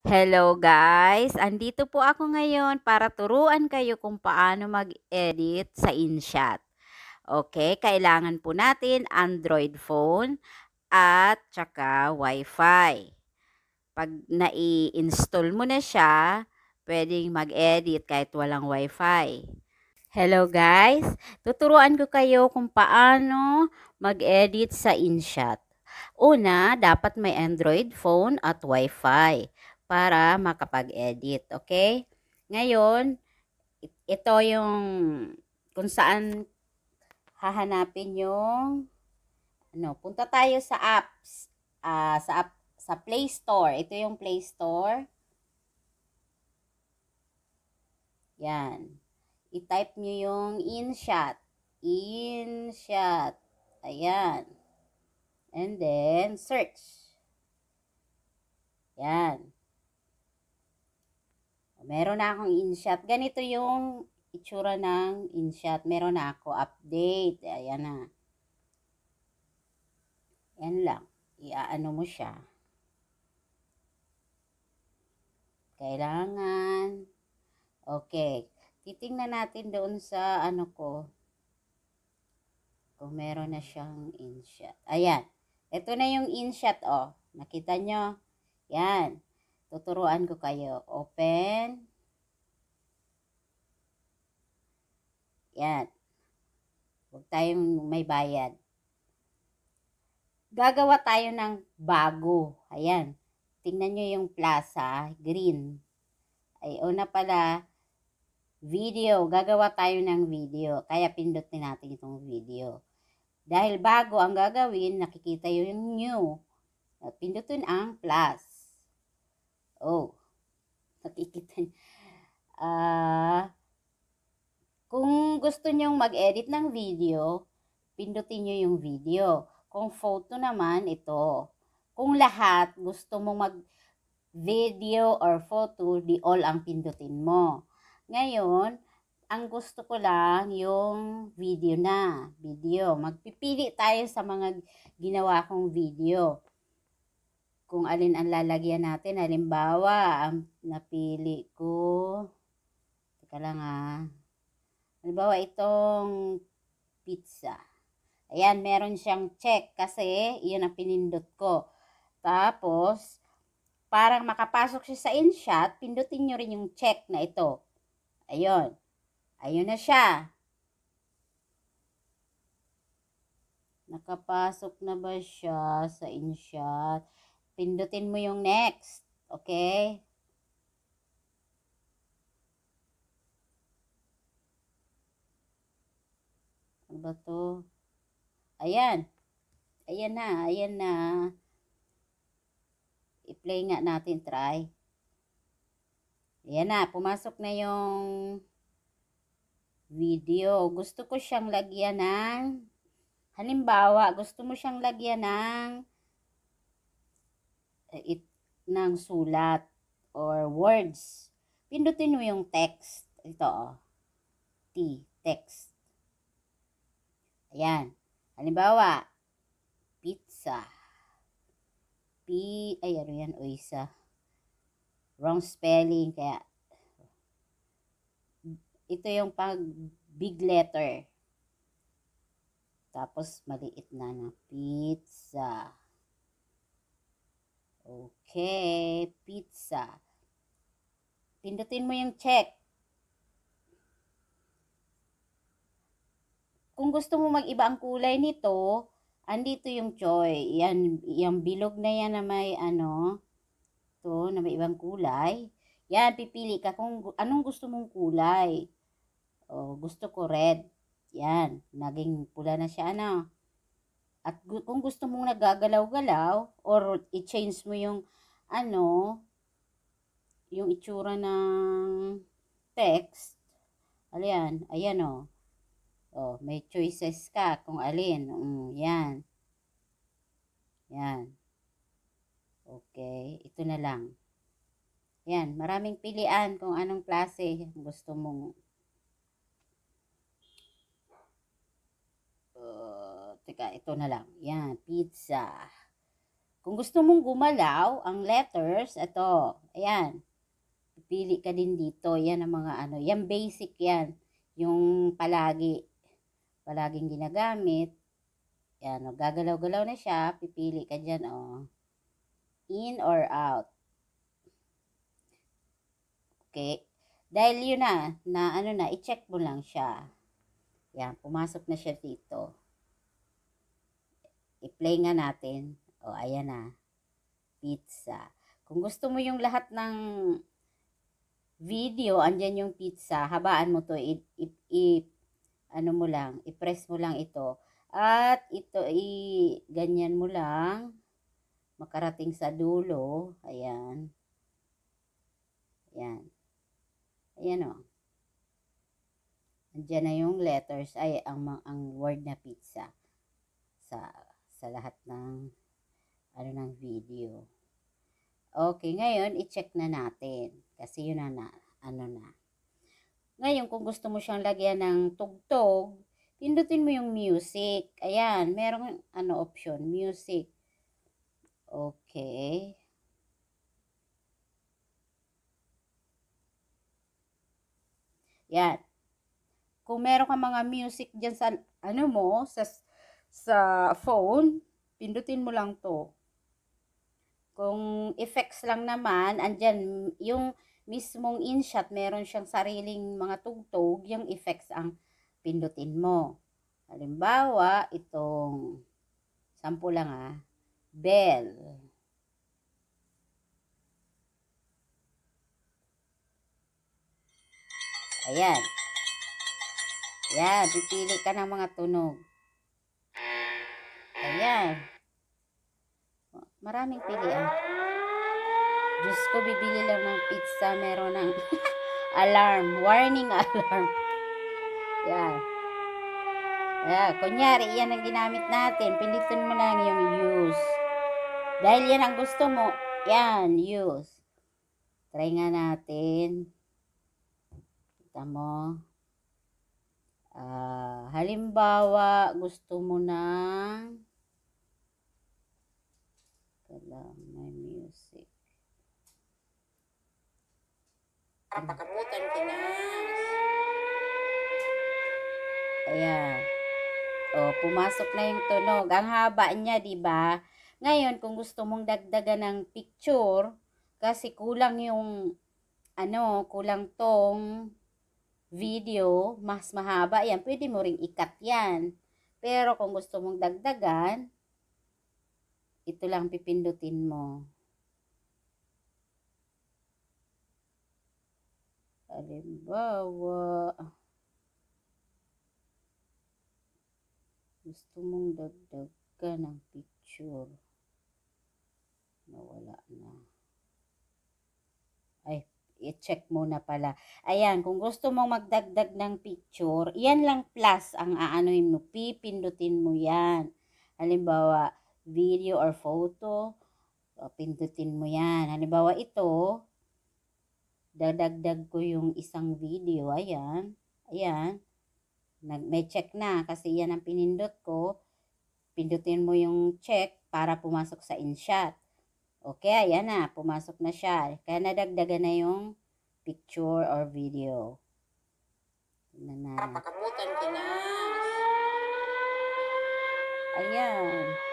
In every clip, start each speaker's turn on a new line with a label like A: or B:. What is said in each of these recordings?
A: Hello guys! Andito po ako ngayon para turuan kayo kung paano mag-edit sa InShot. Okay, kailangan po natin Android phone at tsaka Wi-Fi. Pag nai-install mo na siya, pwedeng mag-edit kahit walang Wi-Fi. Hello guys! Tuturuan ko kayo kung paano mag-edit sa InShot. Una, dapat may Android phone at Wi-Fi para makapag-edit. Okay? Ngayon, ito yung kung saan hahanapin yung ano, punta tayo sa apps, uh, sa sa Play Store. Ito yung Play Store. Yan. I-type nyo yung InShot. InShot. Ayan. And then, search. Yan. Meron na akong InShot. Ganito yung itsura ng InShot. Meron na ako update. Ayan na. Yan lang. Iaano mo siya. Kailangan. Okay. Titingnan natin doon sa ano ko. Kung meron na siyang InShot. Ayan. Ito na yung InShot, oh. Nakita nyo? Yan. Tuturuan ko kayo. Open. Yan. Huwag tayong may bayad. Gagawa tayo ng bago. Ayan. Tingnan nyo yung plaza. Green. Ay, una pala, video. Gagawa tayo ng video. Kaya pindutin natin itong video. Dahil bago ang gagawin, nakikita yun yung new. Pindutin ang plus. Oh, nakikita niyo. Ah, kung gusto niyong mag-edit ng video, pindutin niyo yung video. Kung photo naman, ito. Kung lahat, gusto mong mag-video or photo, di all ang pindutin mo. Ngayon, ang gusto ko lang yung video na. Video. Magpipili tayo sa mga ginawa kong video kung alin ang lalagyan natin. Halimbawa, ang napili ko, teka lang ha, ah. halimbawa itong pizza. Ayan, meron siyang check kasi iyon ang pinindot ko. Tapos, parang makapasok siya sa InShot, pindutin nyo rin yung check na ito. Ayun. Ayun na siya. Nakapasok na ba siya sa InShot? Pindutin mo yung next. Okay? Ano ba to? Ayan. Ayan na. Ayan na. I-play nga natin. Try. Ayan na. Pumasok na yung video. Gusto ko siyang lagyan ng halimbawa, gusto mo siyang lagyan ng it, ng sulat or words. Pindutin mo yung text. Ito, oh. T, text. Ayan. Halimbawa, pizza. P, ay, ano yan, oisa. Wrong spelling, kaya ito yung pag big letter. Tapos, maliit na na pizza. Okay, pizza. Pindutin mo yung check. Kung gusto mo mag-iba ang kulay nito, andito yung choy. Yan, yung bilog na yan na may ano, to, na may ibang kulay. Yan, pipili ka kung anong gusto mong kulay. Oh, gusto ko red. Yan, naging pula na siya, ano. At kung gusto mong nagagalaw-galaw or i-change mo yung ano, yung itsura ng text, Ayan, ayan Oh. oh, may choices ka kung alin. Mm, yan. Yan. Okay, ito na lang. Yan, maraming pilian kung anong klase gusto mong teka, ito na lang. Yan, pizza. Kung gusto mong gumalaw, ang letters, ito, ayan. Pipili ka din dito. Yan ang mga ano. Yan basic yan. Yung palagi, palaging ginagamit. Yan, o, oh, gagalaw-galaw na siya. Pipili ka dyan, o. Oh. In or out. Okay. Dahil yun na, na ano na, i-check mo lang siya. Yan, pumasok na siya dito i-play nga natin. O, ayan na. Pizza. Kung gusto mo yung lahat ng video, andyan yung pizza, habaan mo to, i, i, i ano mo lang, i-press mo lang ito. At ito, i, ganyan mo lang, makarating sa dulo. Ayan. Ayan. Ayan o. Andyan na yung letters, ay, ang, ang word na pizza. Sa, sa lahat ng ano ng video. Okay, ngayon i-check na natin kasi yun na, na ano na. Ngayon kung gusto mo siyang lagyan ng tugtog, pindutin mo yung music. Ayan, merong ano option, music. Okay. Yan. Kung meron ka mga music diyan sa, ano mo, sa sa phone, pindutin mo lang to. Kung effects lang naman, andyan, yung mismong InShot, meron siyang sariling mga tugtog, yung effects ang pindutin mo. Halimbawa, itong, sample lang ah, bell. Ayan. Ayan, pipili ka ng mga tunog. Ayan. Maraming pilian. Diyos ko, bibili lang ng pizza. Meron ng alarm. Warning alarm. Yan. Ayan. Kunyari, yan ang ginamit natin. Pindutin mo lang yung use. Dahil yan ang gusto mo. Yan, use. Try nga natin. Kita mo. Uh, halimbawa, gusto mo ng lang, my music. Kapakamutan ka na. Ayan. O, pumasok na yung tunog. Ang haba niya, di ba? Ngayon, kung gusto mong dagdagan ng picture, kasi kulang yung, ano, kulang tong video, mas mahaba yan. Pwede mo ring ikat yan. Pero kung gusto mong dagdagan, ito lang pipindutin mo. Halimbawa, gusto mong dagdag ka ng picture. wala na. Ay, i-check muna pala. Ayan, kung gusto mong magdagdag ng picture, yan lang plus ang aanoin mo. Pipindutin mo yan. Halimbawa, video or photo, pindutin mo yan. Halimbawa ito, dadagdag ko yung isang video. Ayan. Ayan. Nag, may check na kasi yan ang pinindot ko. Pindutin mo yung check para pumasok sa InShot. Okay, ayan na. Pumasok na siya. Kaya nadagdagan na yung picture or video. Tingnan na. Napakamutan ka na. Ayan.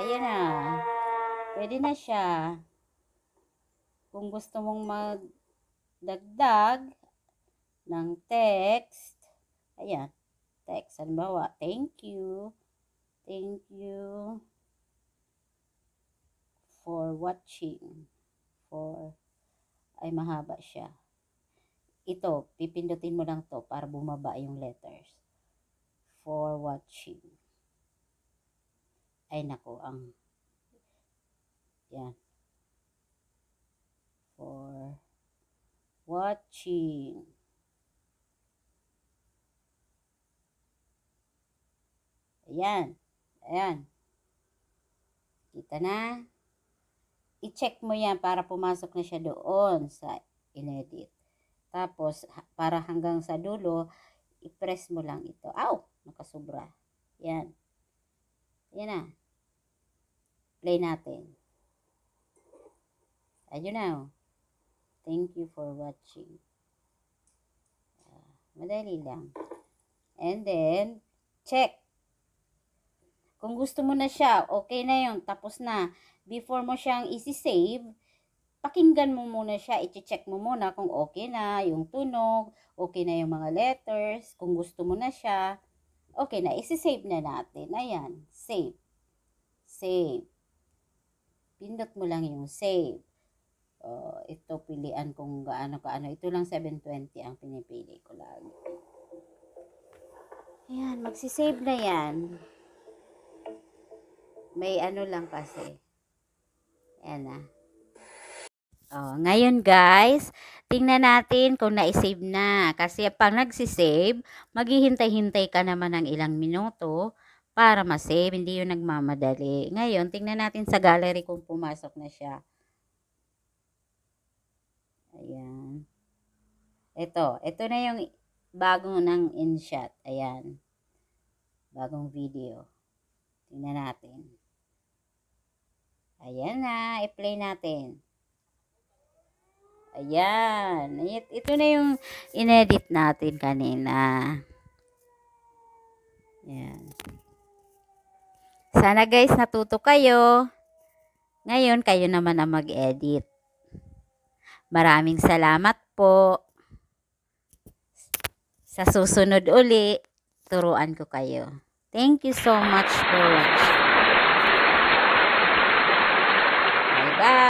A: Ayan na. Pwede na siya. Kung gusto mong magdagdag ng text, ayan, text. Halimbawa, thank you. Thank you for watching. For, ay mahaba siya. Ito, pipindutin mo lang to para bumaba yung letters. For watching. Ay nako, ang yan. For watching. Ayan. Ayan. Kita na. I-check mo yan para pumasok na siya doon sa inedit. Tapos, para hanggang sa dulo, i-press mo lang ito. Aw! Nakasubra. Yan. Yan na play natin. Ayun na. Oh. Thank you for watching. Uh, madali lang. And then, check. Kung gusto mo na siya, okay na yon Tapos na. Before mo siyang isi-save, pakinggan mo muna siya, i-check mo muna kung okay na yung tunog, okay na yung mga letters, kung gusto mo na siya, okay na, isi-save na natin. Ayan, save. Save pindot mo lang yung save. Uh, ito pilian kung gaano kaano. Ito lang 720 ang pinipili ko lagi. Ayan, magsisave na yan. May ano lang kasi. Ayan na. Oh, ngayon guys, tingnan natin kung na-save na. Kasi pag nagsisave, maghihintay-hintay ka naman ng ilang minuto para ma-save, hindi yung nagmamadali. Ngayon, tingnan natin sa gallery kung pumasok na siya. Ayan. Ito, ito na yung bagong ng InShot. Ayan. Bagong video. Tingnan natin. Ayan na, i-play natin. Ayan. Ito na yung inedit natin kanina. Ayan. Sana guys natuto kayo. Ngayon kayo naman ang mag-edit. Maraming salamat po. Sa susunod uli, turuan ko kayo. Thank you so much for watching. Bye-bye.